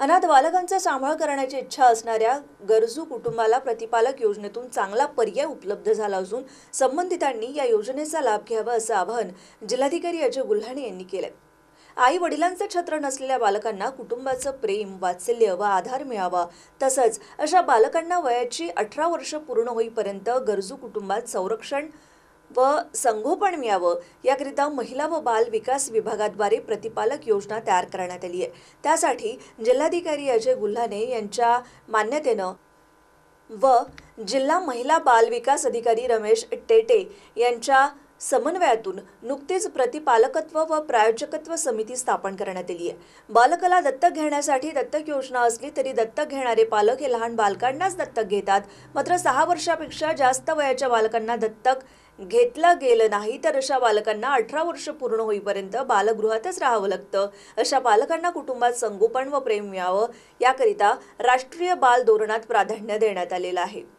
अनाथ बालकांचा सांभाळ करण्याची इच्छा असणाऱ्या गरजू कुटुंबाला प्रतिपालक योजनेतून चांगला पर्याय उपलब्ध झाला असून संबंधितांनी या योजनेचा लाभ घ्यावा असं आवाहन जिल्हाधिकारी अजय गुल्हाणे यांनी केलं आई वडिलांचं छत्र नसलेल्या बालकांना कुटुंबाचं प्रेम वात्सल्य व वा आधार मिळावा तसंच अशा बालकांना वयाची अठरा वर्ष पूर्ण होईपर्यंत गरजू कुटुंबात संरक्षण व संगोपन मिळावं याकरिता महिला व बाल विकास विभागाद्वारे प्रतिपालक योजना तयार करण्यात आली आहे त्यासाठी जिल्हाधिकारी अजय गुल्हाने यांच्या मान्यतेनं व जिल्हा महिला बाल विकास अधिकारी रमेश टेटे यांच्या समन्वयातून नुकतेच प्रतिपालकत्व व प्रायोजकत्व समिती स्थापन करण्यात आली आहे बालकाला दत्तक घेण्यासाठी दत्तक योजना असली तरी दत्तक घेणारे पालक हे लहान बालकांनाच दत्तक घेतात मात्र सहा वर्षापेक्षा जास्त वयाच्या बालकांना दत्तक घेतला गेलं नाही तर अशा बालकांना अठरा वर्ष पूर्ण होईपर्यंत बालगृहातच राहावं लागतं अशा बालकांना कुटुंबात संगोपन व प्रेम मिळावं याकरिता राष्ट्रीय बाल धोरणात प्राधान्य देण्यात आलेलं आहे